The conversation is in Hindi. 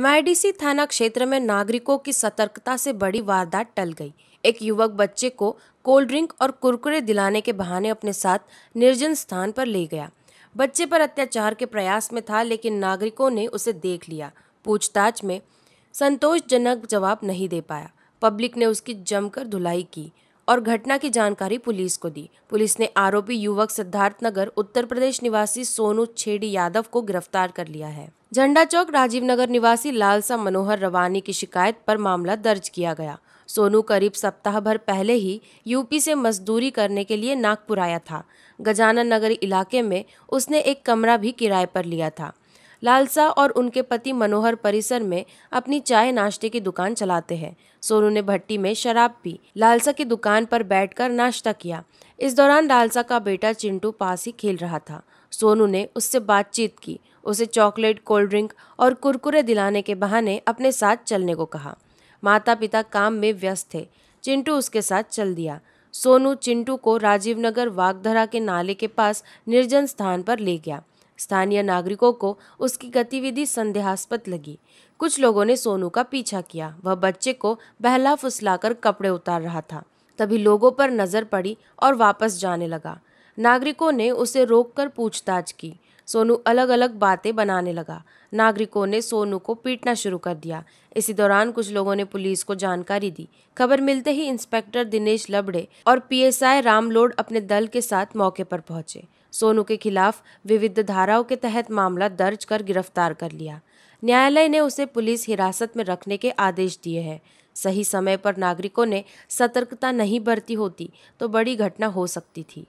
एमआईडीसी थाना क्षेत्र में नागरिकों की सतर्कता से बड़ी वारदात टल गई एक युवक बच्चे को कोल्ड ड्रिंक और कुरकुरे दिलाने के बहाने अपने साथ निर्जन स्थान पर ले गया बच्चे पर अत्याचार के प्रयास में था लेकिन नागरिकों ने उसे देख लिया पूछताछ में संतोषजनक जवाब नहीं दे पाया पब्लिक ने उसकी जमकर धुलाई की और घटना की जानकारी पुलिस को दी पुलिस ने आरोपी युवक सिद्धार्थ नगर उत्तर प्रदेश निवासी सोनू छेड़ी यादव को गिरफ्तार कर लिया है झंडा चौक राजीव नगर निवासी लालसा मनोहर रवानी की शिकायत पर मामला दर्ज किया गया सोनू करीब सप्ताह भर पहले ही यूपी से मजदूरी करने के लिए नागपुर आया था गजानन नगर इलाके में उसने एक कमरा भी किराए पर लिया था लालसा और उनके पति मनोहर परिसर में अपनी चाय नाश्ते की दुकान चलाते हैं सोनू ने भट्टी में शराब पी लालसा की दुकान पर बैठकर नाश्ता किया इस दौरान लालसा का बेटा चिंटू पास ही खेल रहा था सोनू ने उससे बातचीत की उसे चॉकलेट कोल्ड ड्रिंक और कुरकुरे दिलाने के बहाने अपने साथ चलने को कहा माता पिता काम में व्यस्त थे चिंटू उसके साथ चल दिया सोनू चिंटू को राजीव नगर वागधरा के नाले के पास निर्जन स्थान पर ले गया स्थानीय नागरिकों को उसकी गतिविधि संदेहास्पद लगी कुछ लोगों ने सोनू का पीछा किया वह बच्चे को बहला फुसलाकर कपड़े उतार रहा था तभी लोगों पर नजर पड़ी और वापस जाने लगा नागरिकों ने उसे रोककर पूछताछ की सोनू अलग अलग बातें बनाने लगा नागरिकों ने सोनू को पीटना शुरू कर दिया इसी दौरान कुछ लोगों ने पुलिस को जानकारी दी खबर मिलते ही इंस्पेक्टर दिनेश लबड़े और पीएसआई रामलोड अपने दल के साथ मौके पर पहुंचे सोनू के खिलाफ विविध धाराओं के तहत मामला दर्ज कर गिरफ्तार कर लिया न्यायालय ने उसे पुलिस हिरासत में रखने के आदेश दिए हैं सही समय पर नागरिकों ने सतर्कता नहीं बरती होती तो बड़ी घटना हो सकती थी